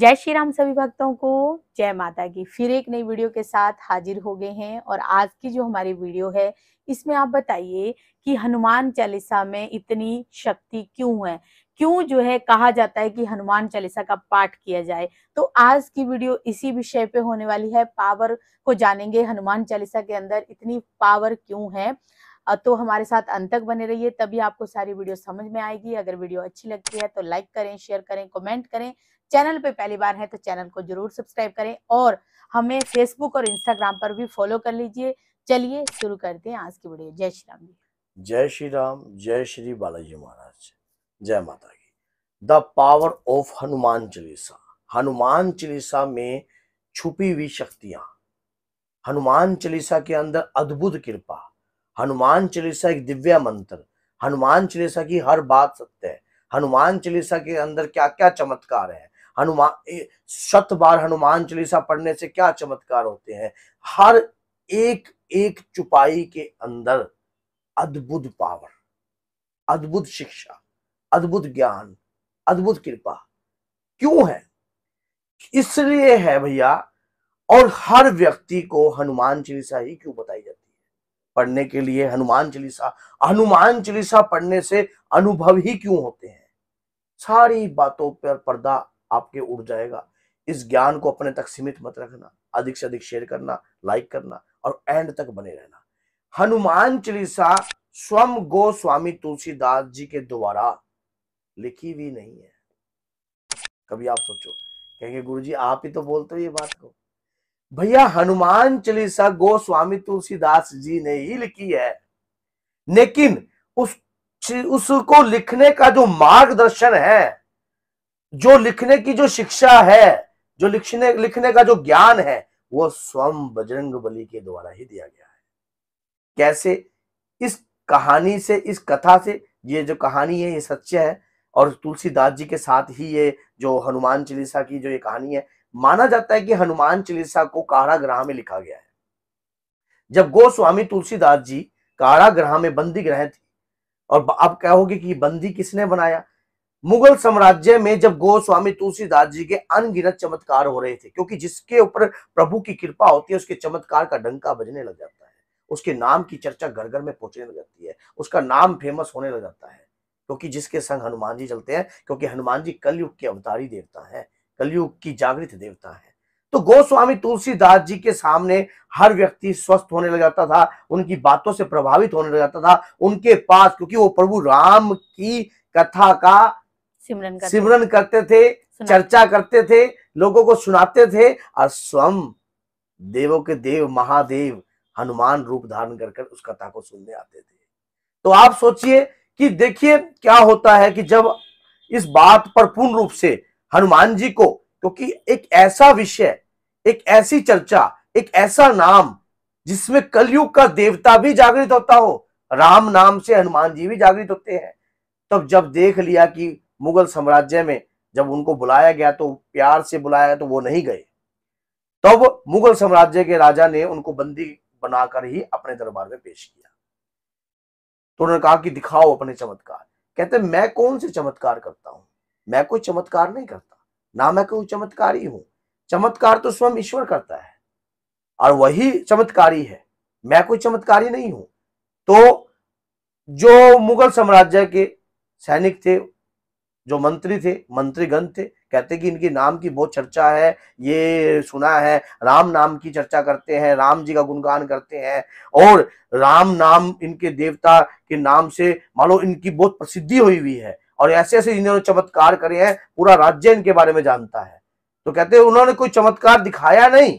जय श्री राम सभी भक्तों को जय माता की फिर एक नई वीडियो के साथ हाजिर हो गए हैं और आज की जो हमारी वीडियो है इसमें आप बताइए कि हनुमान चालीसा में इतनी शक्ति क्यों है क्यों जो है कहा जाता है कि हनुमान चालीसा का पाठ किया जाए तो आज की वीडियो इसी विषय पे होने वाली है पावर को जानेंगे हनुमान चालीसा के अंदर इतनी पावर क्यों है तो हमारे साथ अंत तक बने रहिए तभी आपको सारी वीडियो समझ में आएगी अगर वीडियो अच्छी लगती है तो लाइक करें शेयर करें कमेंट करें चैनल पे पहली बार है तो चैनल को जरूर सब्सक्राइब करें और हमें फेसबुक और इंस्टाग्राम पर भी फॉलो कर लीजिए चलिए शुरू करते हैं आज की वीडियो जय श्री राम जय श्री राम जय श्री बालाजी महाराज जय माता की the power of Hanuman Chalisa Hanuman Chalisa में छुपी हुई शक्तियां हनुमान चालीसा के अंदर अद्भुत कृपा हनुमान चालीसा एक दिव्य मंत्र हनुमान चालीसा की हर बात सत्य है हनुमान चालीसा के अंदर क्या क्या चमत्कार है हनुमान शत बार हनुमान चालीसा पढ़ने से क्या चमत्कार होते हैं हर एक एक चुपाई के अंदर अद्भुत पावर अद्भुत शिक्षा अद्भुत ज्ञान अद्भुत कृपा क्यों है इसलिए है भैया और हर व्यक्ति को हनुमान चालीसा ही क्यों बताई जाती है पढ़ने के लिए हनुमान चालीसा हनुमान चालीसा पढ़ने से अनुभव ही क्यों होते हैं सारी बातों पर पर्दा आपके उड़ जाएगा इस ज्ञान को अपने तक सीमित मत रखना अधिक से अधिक शेयर करना लाइक करना और एंड तक बने रहना हनुमान चालीसा स्वयं गोस्वामी तुलसीदास जी के द्वारा लिखी हुई नहीं है कभी आप सोचो कहेंगे गुरु जी आप ही तो बोलते हो ये बात को भैया हनुमान चालीसा गोस्वामी तुलसीदास जी ने ही लिखी है लेकिन उस उसको लिखने का जो मार्गदर्शन है जो लिखने की जो शिक्षा है जो लिखने लिखने का जो ज्ञान है वो स्वयं बजरंग बली के द्वारा ही दिया गया है कैसे इस कहानी से इस कथा से ये जो कहानी है ये सच्चे है और तुलसीदास जी के साथ ही ये जो हनुमान चालीसा की जो ये कहानी है माना जाता है कि हनुमान चालीसा को ग्रह में लिखा गया है जब गोस्वामी तुलसीदास जी ग्रह में बंदी ग्रह थी और आप कहोगे कि बंदी किसने बनाया मुगल साम्राज्य में जब गोस्वामी तुलसीदास जी के अनगिनत चमत्कार हो रहे थे क्योंकि जिसके ऊपर प्रभु की कृपा होती है उसके चमत्कार का डंका बजने लग जाता है उसके नाम की चर्चा घर घर में पहुंचने लग जाती है उसका नाम फेमस होने लग जाता है क्योंकि जिसके संग हनुमान जी चलते हैं क्योंकि हनुमान जी कलयुग के अवतारी देवता है कलयुग की जागृत देवता है तो गोस्वामी तुलसीदास जी के सामने हर व्यक्ति स्वस्थ होने लग जाता था उनकी बातों से प्रभावित होने लग जाता था उनके पास क्योंकि वो प्रभु राम की कथा का सिमरन करते सिमरन करते थे चर्चा करते थे लोगों को सुनाते थे और स्वयं देवों के देव महादेव हनुमान रूप धारण कर उस कथा को सुनने आते थे तो आप सोचिए कि देखिए क्या होता है कि जब इस बात पर पूर्ण रूप से हनुमान जी को क्योंकि तो एक ऐसा विषय एक ऐसी चर्चा एक ऐसा नाम जिसमें कलयुग का देवता भी जागृत होता हो राम नाम से हनुमान जी भी जागृत होते हैं तब जब देख लिया कि मुगल साम्राज्य में जब उनको बुलाया गया तो प्यार से बुलाया तो वो नहीं गए तब तो मुगल साम्राज्य के राजा ने उनको बंदी बनाकर ही अपने दरबार में पेश किया तो उन्होंने कहा कि दिखाओ अपने चमत्कार कहते मैं कौन से चमत्कार करता हूं मैं कोई चमत्कार नहीं करता ना मैं कोई चमत्कारी हूं चमत्कार तो स्वयं ईश्वर करता है और वही चमत्कारी है मैं कोई चमत्कारी नहीं हूं तो जो मुगल साम्राज्य के सैनिक थे जो मंत्री थे मंत्रीगण थे कहते कि इनके नाम की बहुत चर्चा है ये सुना है राम नाम की चर्चा करते हैं राम जी का गुणगान करते हैं और राम नाम इनके देवता के नाम से मानो इनकी बहुत प्रसिद्धि हुई हुई है और ऐसे ऐसे इन्होंने चमत्कार करे हैं पूरा राज्य इनके बारे में जानता है तो कहते हैं उन्होंने कोई चमत्कार दिखाया नहीं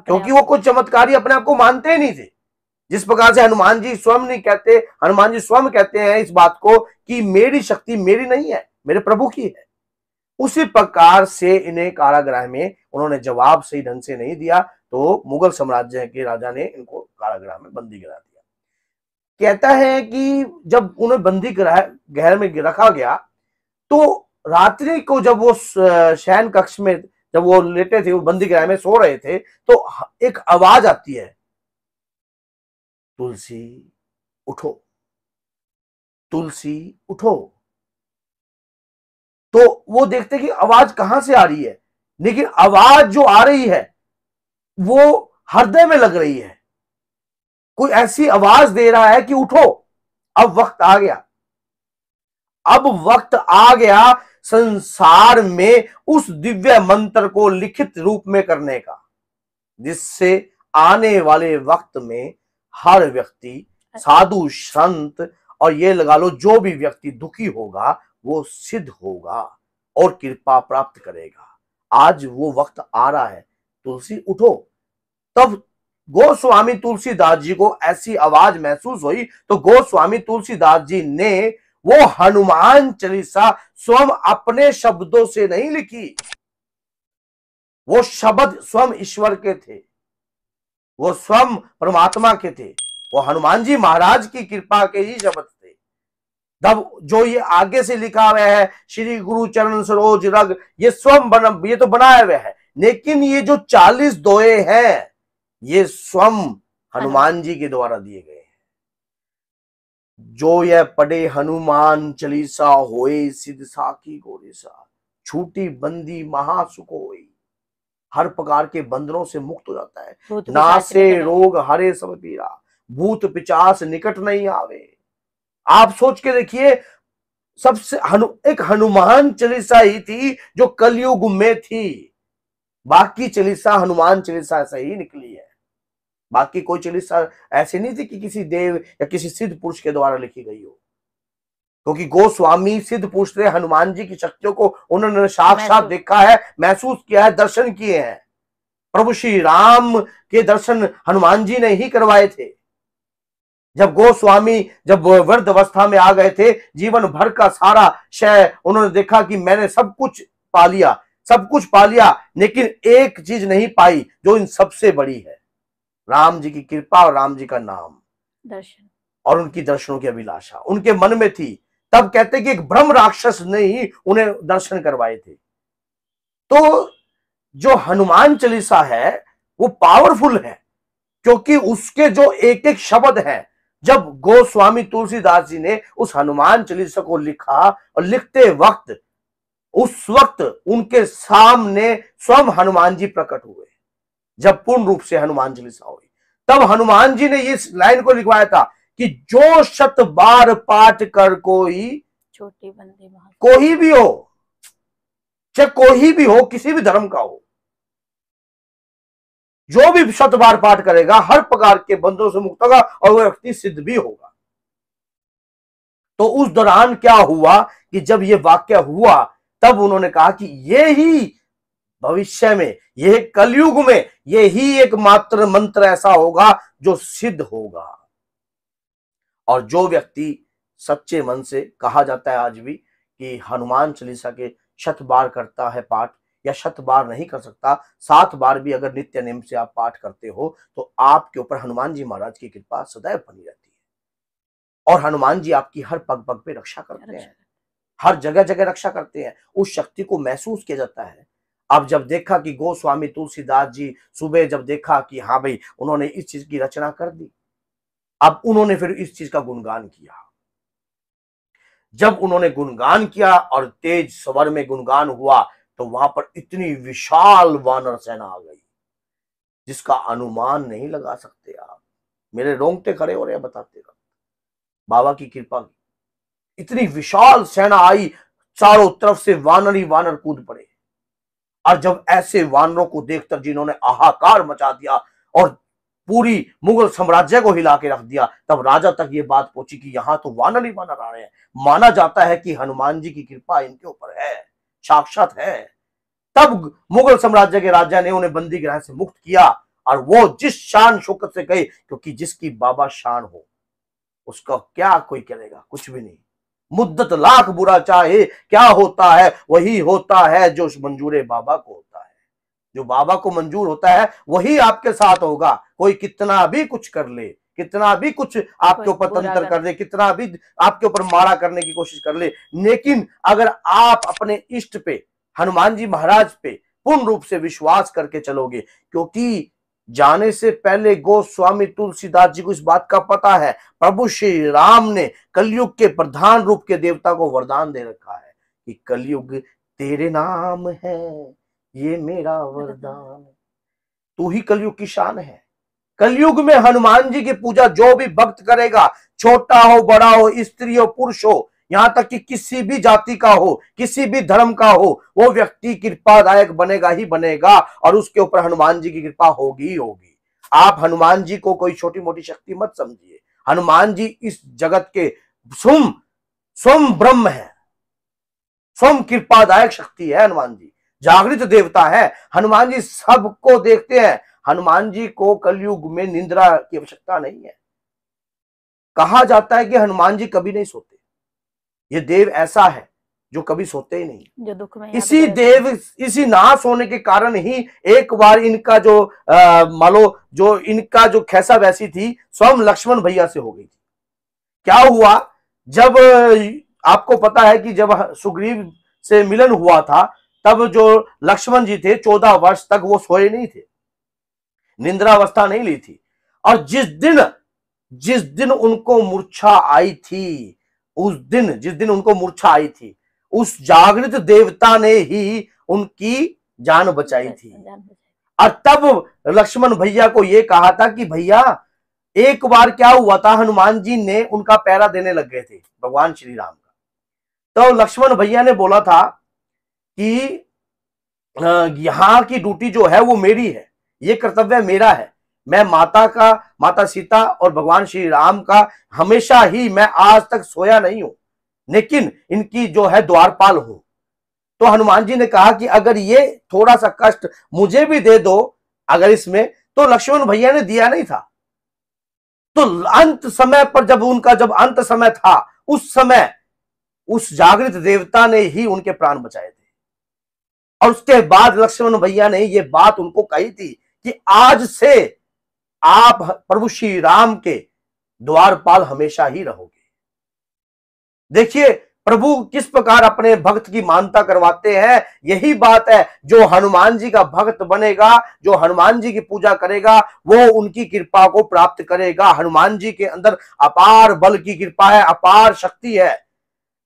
क्योंकि वो कोई चमत्कारी अपने आप को मानते ही नहीं थे जिस प्रकार से हनुमान जी स्वयं नहीं कहते हनुमान जी स्वयं कहते हैं इस बात को कि मेरी शक्ति मेरी नहीं है मेरे प्रभु की है उसी प्रकार से इन्हें कारागृह में उन्होंने जवाब सही ढंग से नहीं दिया तो मुगल साम्राज्य के राजा ने इनको कारागृह में बंदी गिरा दिया कहता है कि जब उन्हें बंदी गहर में रखा गया तो रात्रि को जब वो शयन कक्ष में जब वो लेटे थे वो बंदी ग्रह में सो रहे थे तो एक आवाज आती है तुलसी उठो तुलसी उठो तो वो देखते कि आवाज कहां से आ रही है लेकिन आवाज जो आ रही है वो हृदय में लग रही है कोई ऐसी आवाज दे रहा है कि उठो अब वक्त आ गया अब वक्त आ गया संसार में उस दिव्य मंत्र को लिखित रूप में करने का जिससे आने वाले वक्त में हर व्यक्ति अच्छा। साधु संत और ये लगा लो जो भी व्यक्ति दुखी होगा वो सिद्ध होगा और कृपा प्राप्त करेगा आज वो वक्त आ रहा है तुलसी उठो तब गोस्वामी तुलसीदास जी को ऐसी आवाज महसूस हुई तो गोस्वामी तुलसीदास जी ने वो हनुमान चालीसा स्वयं अपने शब्दों से नहीं लिखी वो शब्द स्वयं ईश्वर के थे वो स्वयं परमात्मा के थे वो हनुमान जी महाराज की कृपा के ही शब्द दब जो ये आगे से लिखा हुआ है श्री गुरु चरण सरोज रग ये स्वम बन ये तो बनाया हुआ है लेकिन ये जो चालीस दोए हैं ये स्वम हनुमान जी के द्वारा दिए गए हैं जो ये पढ़े हनुमान चलीसा होए सिद्ध साखी गोरेसा छूटी बंदी महासुख हो हर प्रकार के बंधनों से मुक्त हो जाता है ना से रोग हरे सब पीरा भूत पिचास निकट नहीं आवे आप सोच के देखिए सबसे हनु, एक हनुमान चालीसा ही थी जो कलयुग में थी बाकी चालीसा हनुमान चालीसा से ही निकली है बाकी कोई चालीसा ऐसी नहीं थी कि किसी देव या किसी सिद्ध पुरुष के द्वारा लिखी गई हो क्योंकि तो गोस्वामी सिद्ध पुरुष ने हनुमान जी की शक्तियों को उन्होंने साक्षात देखा है महसूस किया है दर्शन किए हैं प्रभु श्री राम के दर्शन हनुमान जी ने ही करवाए थे जब गोस्वामी जब वृद्ध अवस्था में आ गए थे जीवन भर का सारा शय उन्होंने देखा कि मैंने सब कुछ पा लिया सब कुछ पा लिया लेकिन एक चीज नहीं पाई जो इन सबसे बड़ी है राम जी की कृपा और राम जी का नाम दर्शन और उनकी दर्शनों की अभिलाषा उनके मन में थी तब कहते कि एक ब्रह्म राक्षस ने ही उन्हें दर्शन करवाए थे तो जो हनुमान चालीसा है वो पावरफुल है क्योंकि उसके जो एक एक शब्द है जब गोस्वामी तुलसीदास जी ने उस हनुमान चालीसा को लिखा और लिखते वक्त उस वक्त उनके सामने स्वयं हनुमान जी प्रकट हुए जब पूर्ण रूप से हनुमान चालीसा हुई तब हनुमान जी ने इस लाइन को लिखवाया था कि जो शत बार पाठ कर कोई छोटे बंदे कोई भी हो चाहे कोई भी हो किसी भी धर्म का हो जो भी शत बार पाठ करेगा हर प्रकार के बंधों से मुक्त होगा और वह व्यक्ति सिद्ध भी होगा तो उस दौरान क्या हुआ कि जब ये वाक्य हुआ तब उन्होंने कहा कि ये ही भविष्य में यह कलयुग में यही एक मात्र मंत्र ऐसा होगा जो सिद्ध होगा और जो व्यक्ति सच्चे मन से कहा जाता है आज भी कि हनुमान चालीसा के शत बार करता है पाठ या शत बार नहीं कर सकता सात बार भी अगर नित्य नियम से आप पाठ करते हो तो आपके ऊपर हनुमान जी महाराज की कृपा सदैव बनी रहती है और हनुमान जी आपकी हर पग पग पे रक्षा करते हैं हर जगह जगह रक्षा करते हैं उस शक्ति को महसूस किया जाता है अब जब देखा कि गोस्वामी तुलसीदास जी सुबह जब देखा कि हाँ भाई उन्होंने इस चीज की रचना कर दी अब उन्होंने फिर इस चीज का गुणगान किया जब उन्होंने गुणगान किया और तेज स्वर में गुणगान हुआ तो वहां पर इतनी विशाल वानर सेना आ गई जिसका अनुमान नहीं लगा सकते आप मेरे रोंगटे खड़े हो रहे बताते रहो बाबा की कृपा की इतनी विशाल सेना आई चारों तरफ से वानर ही वानर कूद पड़े और जब ऐसे वानरों को देखकर जिन्होंने आहाकार मचा दिया और पूरी मुगल साम्राज्य को हिला के रख दिया तब राजा तक ये बात पहुंची कि यहां तो वानर ही वानर आ रहे हैं माना जाता है कि हनुमान जी की कृपा इनके ऊपर है साक्षात है तब मुगल साम्राज्य के राजा ने उन्हें बंदी ग्रह से मुक्त किया और वो जिस शान शोकत से गए क्योंकि जिसकी बाबा शान हो उसका क्या कोई करेगा कुछ भी नहीं मुद्दत लाख बुरा चाहे क्या होता है वही होता है जो मंजूर बाबा को होता है जो बाबा को मंजूर होता है वही आपके साथ होगा कोई कितना भी कुछ कर ले कितना भी कुछ आपके ऊपर तंत्र कर दे कितना भी आपके ऊपर मारा करने की कोशिश कर ले लेकिन अगर आप अपने इष्ट पे हनुमान जी महाराज पे पूर्ण रूप से विश्वास करके चलोगे क्योंकि जाने से पहले गोस्वामी तुलसीदास जी को इस बात का पता है प्रभु श्री राम ने कलयुग के प्रधान रूप के देवता को वरदान दे रखा है कि कलयुग तेरे नाम है ये मेरा वरदान तू ही कलयुग की शान है कलयुग में हनुमान जी की पूजा जो भी भक्त करेगा छोटा हो बड़ा हो स्त्री हो पुरुष हो यहाँ तक कि किसी भी जाति का हो किसी भी धर्म का हो वो व्यक्ति कृपादायक बनेगा ही बनेगा और उसके ऊपर हनुमान जी की कृपा होगी ही होगी आप हनुमान जी को कोई छोटी मोटी शक्ति मत समझिए हनुमान जी इस जगत के सुम स्वम ब्रह्म है स्वम कृपादायक शक्ति है हनुमान जी जागृत देवता है हनुमान जी सबको देखते हैं हनुमान जी को कलयुग में निंद्रा की आवश्यकता नहीं है कहा जाता है कि हनुमान जी कभी नहीं सोते ये देव ऐसा है जो कभी सोते ही नहीं जो दुख में इसी देव इसी ना सोने के कारण ही एक बार इनका जो मान लो जो इनका जो खैसा वैसी थी स्वयं लक्ष्मण भैया से हो गई थी क्या हुआ जब आपको पता है कि जब सुग्रीव से मिलन हुआ था तब जो लक्ष्मण जी थे चौदह वर्ष तक वो सोए नहीं थे निंद्रावस्था नहीं ली थी और जिस दिन जिस दिन उनको मूर्छा आई थी उस दिन जिस दिन उनको मूर्छा आई थी उस जागृत देवता ने ही उनकी जान बचाई थी और तब लक्ष्मण भैया को यह कहा था कि भैया एक बार क्या हुआ था हनुमान जी ने उनका पैरा देने लग गए थे भगवान श्री राम का तो लक्ष्मण भैया ने बोला था कि यहां की ड्यूटी जो है वो मेरी है ये कर्तव्य मेरा है मैं माता का माता सीता और भगवान श्री राम का हमेशा ही मैं आज तक सोया नहीं हूं लेकिन इनकी जो है द्वारपाल हूं तो हनुमान जी ने कहा कि अगर ये थोड़ा सा कष्ट मुझे भी दे दो अगर इसमें तो लक्ष्मण भैया ने दिया नहीं था तो अंत समय पर जब उनका जब अंत समय था उस समय उस जागृत देवता ने ही उनके प्राण बचाए थे और उसके बाद लक्ष्मण भैया ने ये बात उनको कही थी कि आज से आप प्रभु श्री राम के द्वारपाल हमेशा ही रहोगे देखिए प्रभु किस प्रकार अपने भक्त की मानता करवाते हैं यही बात है जो हनुमान जी का भक्त बनेगा जो हनुमान जी की पूजा करेगा वो उनकी कृपा को प्राप्त करेगा हनुमान जी के अंदर अपार बल की कृपा है अपार शक्ति है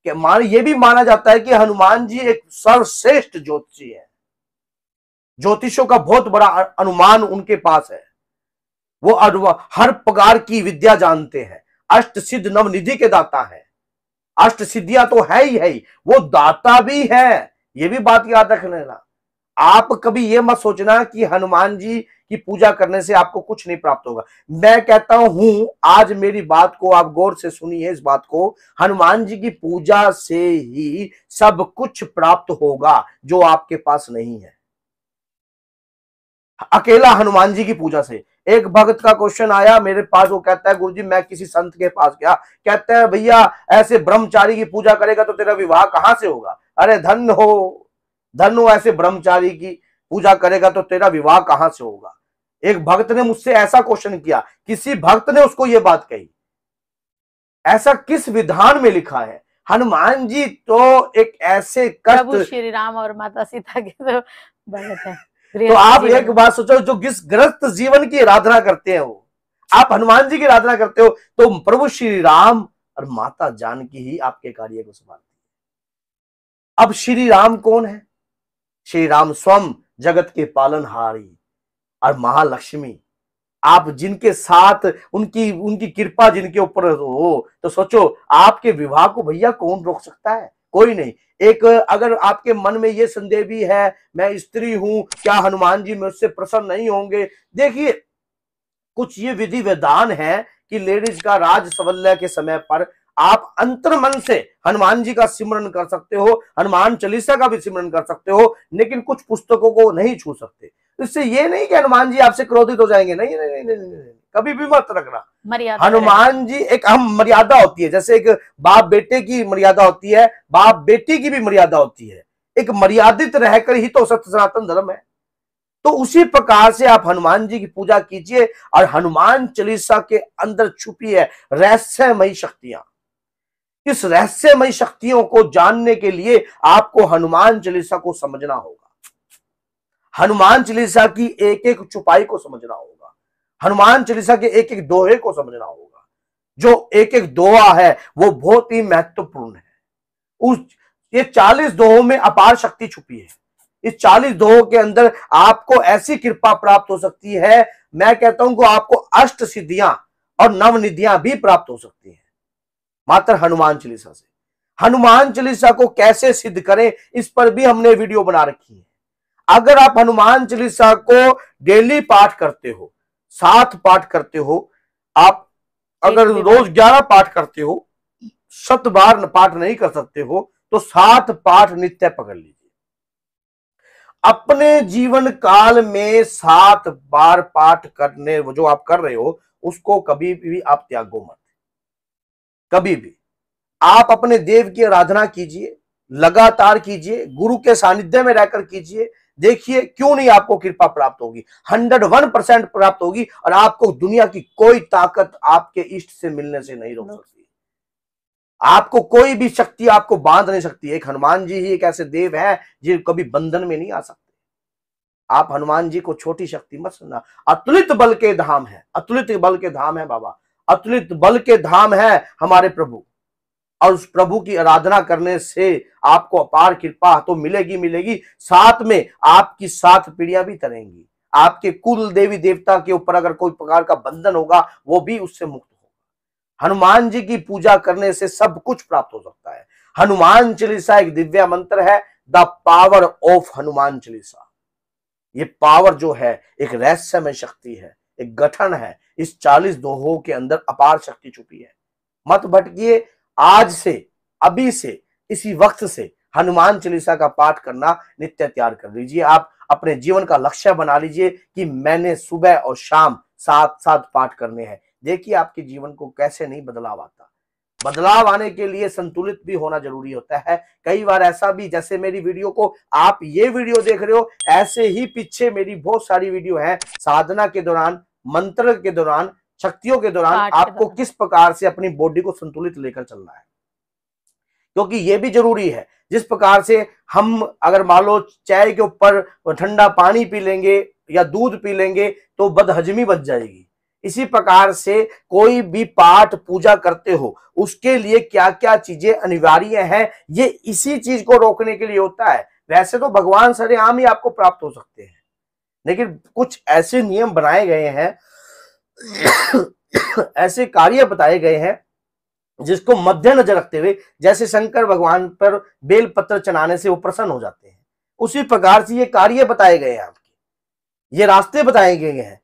कि मान ये भी माना जाता है कि हनुमान जी एक सर्वश्रेष्ठ ज्योतिषी है ज्योतिषों का बहुत बड़ा अनुमान उनके पास है वो हर प्रकार की विद्या जानते हैं अष्ट सिद्ध नवनिधि के दाता है अष्ट सिद्धियां तो है ही है ही वो दाता भी है ये भी बात याद रख लेना आप कभी ये मत सोचना कि हनुमान जी की पूजा करने से आपको कुछ नहीं प्राप्त होगा मैं कहता हूं आज मेरी बात को आप गौर से सुनिए इस बात को हनुमान जी की पूजा से ही सब कुछ प्राप्त होगा जो आपके पास नहीं है अकेला हनुमान जी की पूजा से एक भक्त का क्वेश्चन आया मेरे पास वो कहता है गुरु जी मैं किसी संत के पास गया कहता है भैया ऐसे ब्रह्मचारी की पूजा करेगा तो तेरा विवाह कहाँ से होगा अरे धन हो धन हो ऐसे ब्रह्मचारी की पूजा करेगा तो तेरा विवाह कहाँ से होगा एक भक्त ने मुझसे ऐसा क्वेश्चन किया किसी भक्त ने उसको ये बात कही ऐसा किस विधान में लिखा है हनुमान जी तो एक ऐसे कष्ट श्री राम और माता सीता के तो भगत है तो आप एक बात सोचो जो किस ग्रस्त जीवन की आराधना करते हैं वो आप हनुमान जी की आराधना करते हो तो प्रभु श्री राम और माता जानकी ही आपके कार्य को संभालती अब श्री राम कौन है श्री राम स्वम जगत के पालनहारी और महालक्ष्मी आप जिनके साथ उनकी उनकी कृपा जिनके ऊपर हो तो सोचो आपके विवाह को भैया कौन रोक सकता है कोई नहीं एक अगर आपके मन में ये संदेह भी है मैं स्त्री हूं क्या हनुमान जी मुझसे प्रसन्न नहीं होंगे देखिए कुछ ये विधि विधान है कि लेडीज का राज सवल्य के समय पर आप अंतर मन से हनुमान जी का सिमरन कर सकते हो हनुमान चालीसा का भी सिमरन कर सकते हो लेकिन कुछ पुस्तकों को नहीं छू सकते इससे ये नहीं कि हनुमान जी आपसे क्रोधित हो जाएंगे नहीं नहीं नहीं नहीं, नहीं, नहीं, नहीं। कभी भी मत रखना मर्यादा हनुमान जी एक अहम मर्यादा होती है जैसे एक बाप बेटे की मर्यादा होती है बाप बेटी की भी मर्यादा होती है एक मर्यादित रहकर ही तो सत्य सनातन धर्म है तो उसी प्रकार से आप हनुमान जी की पूजा कीजिए और हनुमान चालीसा के अंदर छुपी है रहस्यमयी शक्तियां इस रहस्यमयी शक्तियों को जानने के लिए आपको हनुमान चालीसा को समझना होगा हनुमान चालीसा की एक एक छुपाई को समझना होगा हनुमान चालीसा के एक एक दोहे को समझना होगा जो एक एक दोहा है वो बहुत ही महत्वपूर्ण है उस ये चालीस दोहों में अपार शक्ति छुपी है इस चालीस दोहों के अंदर आपको ऐसी कृपा प्राप्त हो सकती है मैं कहता हूं कि आपको अष्ट सिद्धियां और नवनिधियां भी प्राप्त हो सकती हैं मात्र हनुमान चालीसा से हनुमान चालीसा को कैसे सिद्ध करें इस पर भी हमने वीडियो बना रखी है अगर आप हनुमान चालीसा को डेली पाठ करते हो सात पाठ करते हो आप अगर रोज ग्यारह पाठ करते हो सत बार पाठ नहीं कर सकते हो तो सात पाठ नित्य पकड़ लीजिए अपने जीवन काल में सात बार पाठ करने जो आप कर रहे हो उसको कभी भी आप त्यागो मत कभी भी आप अपने देव की आराधना कीजिए लगातार कीजिए गुरु के सानिध्य में रहकर कीजिए देखिए क्यों नहीं आपको कृपा प्राप्त होगी हंड्रेड वन परसेंट प्राप्त होगी और आपको दुनिया की कोई ताकत आपके इष्ट से मिलने से नहीं रोक सकती आपको कोई भी शक्ति आपको बांध नहीं सकती एक हनुमान जी ही एक ऐसे देव हैं जो कभी बंधन में नहीं आ सकते आप हनुमान जी को छोटी शक्ति मत सुनना अतुलित बल के धाम है अतुलित बल के धाम है बाबा अतुलित बल के धाम है हमारे प्रभु और उस प्रभु की आराधना करने से आपको अपार कृपा तो मिलेगी मिलेगी साथ में आपकी सात पीढ़ियां भी तरेंगी आपके कुल देवी देवता के ऊपर अगर कोई प्रकार का बंधन होगा वो भी उससे मुक्त होगा हनुमान जी की पूजा करने से सब कुछ प्राप्त हो सकता है हनुमान चालीसा एक दिव्या मंत्र है the power of Hanuman Chalisa ये पावर जो है एक रहस्यमय शक्ति है एक गठन है इस चालीस दोहों के अंदर अपार शक्ति छुपी है मत भटकिए आज से अभी से इसी वक्त से हनुमान चालीसा का पाठ करना नित्य तैयार कर लीजिए आप अपने जीवन का लक्ष्य बना लीजिए कि मैंने सुबह और शाम साथ साथ पाठ करने हैं देखिए आपके जीवन को कैसे नहीं बदलाव आता बदलाव आने के लिए संतुलित भी होना जरूरी होता है कई बार ऐसा भी जैसे मेरी वीडियो को आप ये वीडियो देख रहे हो ऐसे ही पीछे मेरी बहुत सारी वीडियो है साधना के दौरान मंत्र के दौरान शक्तियों के दौरान आपको किस प्रकार से अपनी बॉडी को संतुलित लेकर चलना है क्योंकि ये भी जरूरी है जिस प्रकार से हम अगर मान लो चाय के ऊपर ठंडा पानी पी लेंगे या दूध पी लेंगे तो बदहजमी बच जाएगी इसी प्रकार से कोई भी पाठ पूजा करते हो उसके लिए क्या क्या चीजें अनिवार्य हैं ये इसी चीज को रोकने के लिए होता है वैसे तो भगवान सरेआम ही आपको प्राप्त हो सकते हैं लेकिन कुछ ऐसे नियम बनाए गए हैं ऐसे कार्य बताए गए हैं जिसको मध्य नजर रखते हुए जैसे शंकर भगवान पर बेल पत्र चनाने से वो प्रसन्न हो जाते हैं उसी प्रकार से ये कार्य बताए गए हैं आपके ये रास्ते बताए गए हैं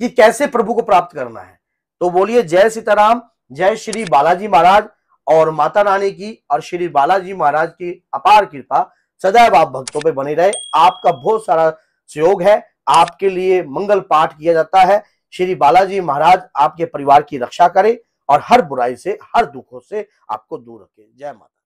कि कैसे प्रभु को प्राप्त करना है तो बोलिए जय सीताराम जय श्री बालाजी महाराज और माता रानी की और श्री बालाजी महाराज की अपार कृपा सदैव आप भक्तों पे बने रहे आपका बहुत सारा सहयोग है आपके लिए मंगल पाठ किया जाता है श्री बालाजी महाराज आपके परिवार की रक्षा करें और हर बुराई से हर दुखों से आपको दूर रखे जय माता